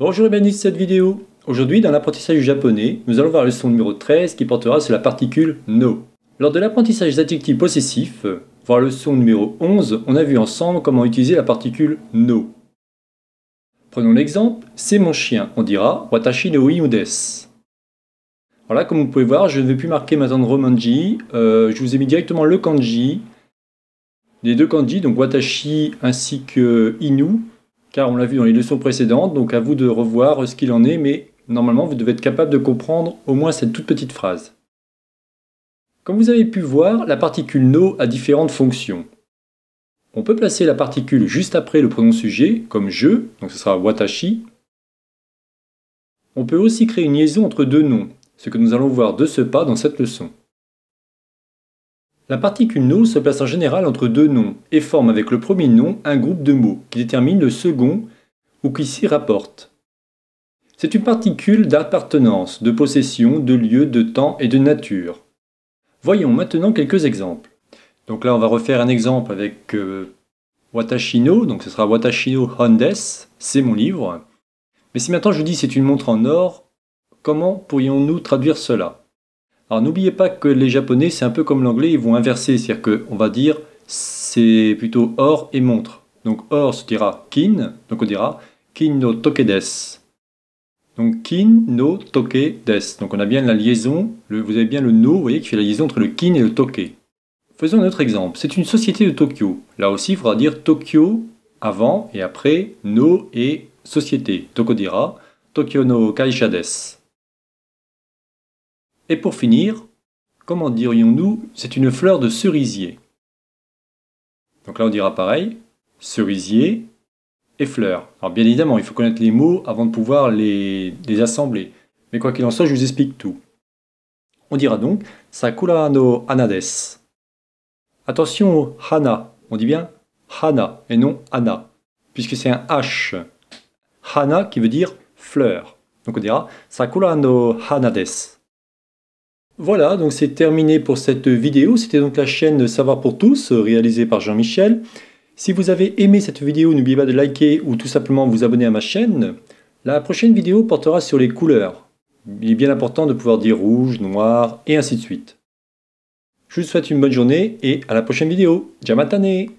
Bonjour et bienvenue dans cette vidéo. Aujourd'hui, dans l'apprentissage du japonais, nous allons voir le leçon numéro 13 qui portera sur la particule no. Lors de l'apprentissage des adjectifs possessifs, voir leçon numéro 11, on a vu ensemble comment utiliser la particule no. Prenons l'exemple, c'est mon chien, on dira watashi no Alors Voilà, comme vous pouvez voir, je ne vais plus marquer maintenant de romanji, euh, je vous ai mis directement le kanji, les deux kanji, donc watashi ainsi que inu, car on l'a vu dans les leçons précédentes, donc à vous de revoir ce qu'il en est, mais normalement vous devez être capable de comprendre au moins cette toute petite phrase. Comme vous avez pu voir, la particule no a différentes fonctions. On peut placer la particule juste après le pronom sujet, comme je, donc ce sera watashi. On peut aussi créer une liaison entre deux noms, ce que nous allons voir de ce pas dans cette leçon. La particule no se place en général entre deux noms et forme avec le premier nom un groupe de mots qui détermine le second ou qui s'y rapporte. C'est une particule d'appartenance, de possession, de lieu, de temps et de nature. Voyons maintenant quelques exemples. Donc là, on va refaire un exemple avec euh, Watashino, donc ce sera Watashino Hondes, c'est mon livre. Mais si maintenant je dis c'est une montre en or, comment pourrions-nous traduire cela alors n'oubliez pas que les japonais, c'est un peu comme l'anglais, ils vont inverser, c'est-à-dire qu'on va dire c'est plutôt or et montre. Donc or se dira kin, donc on dira kin no tokedes. Donc kin no tokedes. Donc on a bien la liaison, vous avez bien le no, vous voyez, qui fait la liaison entre le kin et le toke. Faisons un autre exemple. C'est une société de Tokyo. Là aussi, il faudra dire Tokyo avant et après no et société. Donc on dira Tokyo no kaisha des. Et pour finir, comment dirions-nous c'est une fleur de cerisier Donc là on dira pareil, cerisier et fleur. Alors bien évidemment, il faut connaître les mots avant de pouvoir les, assembler. Mais quoi qu'il en soit, je vous explique tout. On dira donc Sakura no hanades. Attention au Hana, on dit bien Hana et non Hana, puisque c'est un H. Hana qui veut dire fleur. Donc on dira Sakura no hanades. Voilà, donc c'est terminé pour cette vidéo. C'était donc la chaîne Savoir pour tous, réalisée par Jean-Michel. Si vous avez aimé cette vidéo, n'oubliez pas de liker ou tout simplement vous abonner à ma chaîne. La prochaine vidéo portera sur les couleurs. Il est bien important de pouvoir dire rouge, noir et ainsi de suite. Je vous souhaite une bonne journée et à la prochaine vidéo. Jamatane